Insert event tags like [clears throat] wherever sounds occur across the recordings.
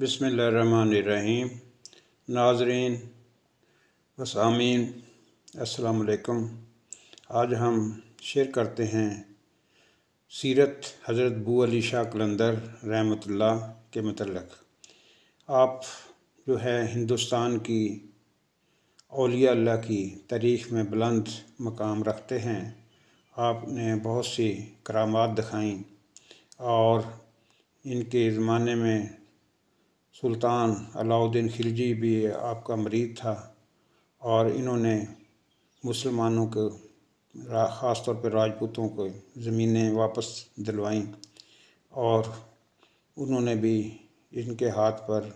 बसमीम नाजरीन वसामीन असलकम आज हम शेयर करते हैं सीरत हज़रत बू अली शाह कलंदर ला के मतलब आप जो है हिंदुस्तान की अलिया अल्लाह की तारीख़ में बुलंद मकाम रखते हैं आपने बहुत सी करामात दिखाई और इनके ज़माने में सुल्तान अलाउद्दीन खिलजी भी आपका मरीज था और इन्होंने मुसलमानों को ख़ास तौर पर राजपूतों को ज़मीनें वापस दिलवाईं और उन्होंने भी इनके हाथ पर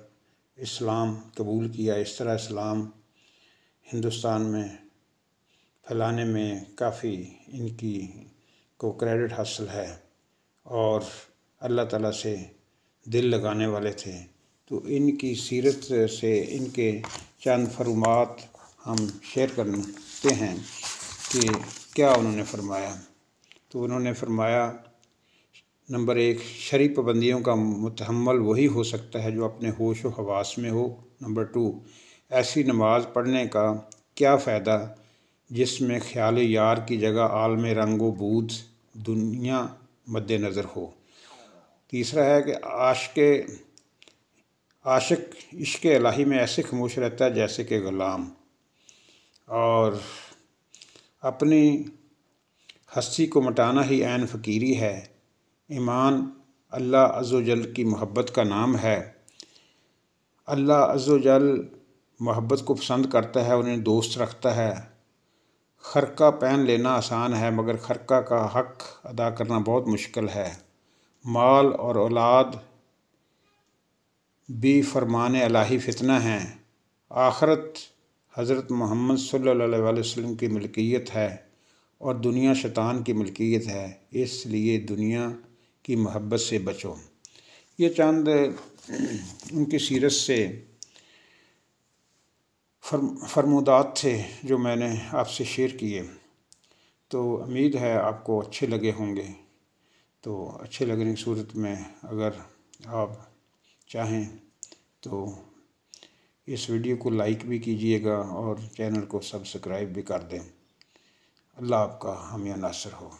इस्लाम कबूल किया इस तरह इस्लाम हिंदुस्तान में फैलाने में काफ़ी इनकी को क्रेडिट हासिल है और अल्लाह ताला से दिल लगाने वाले थे तो इनकी सीरत से इनके चंद फरमात हम शेयर करते हैं कि क्या उन्होंने फरमाया तो उन्होंने फरमाया नंबर एक शरी पाबंदियों का मतहमल वही हो सकता है जो अपने होश व हवास में हो नंबर टू ऐसी नमाज पढ़ने का क्या फ़ायदा जिसमें ख्याल यार की जगह आलम रंग व बूद दुनिया मद्दनज़र हो तीसरा है कि आश के आशिक इश्क लाही में ऐसे खमोश रहता है जैसे कि ग़ुलाम और अपनी हस्ती को मटाना ही ऐन फ़कीरी है ईमान अल्लाह अज़ोजल की मोहब्बत का नाम है अल्लाह अज़ोजल मोहब्बत को पसंद करता है उन्हें दोस्त रखता है खरका पहन लेना आसान है मगर खरका का हक अदा करना बहुत मुश्किल है माल और औलाद भी फरमान अलाही फितना हैं आखरत हज़रत मोहम्मद सल्लल्लाहु अलैहि वसल्लम की मिल्कियत है और दुनिया शैतान की मिल्कियत है इसलिए दुनिया की मोहब्बत से बचो ये चंद [clears throat] उनकी सीरत से फरमोदात थे जो मैंने आपसे शेयर किए तो उम्मीद है आपको अच्छे लगे होंगे तो अच्छे लगने की सूरत में अगर आप चाहें तो इस वीडियो को लाइक भी कीजिएगा और चैनल को सब्सक्राइब भी कर दें अल्लाह आपका हमिया नासर हो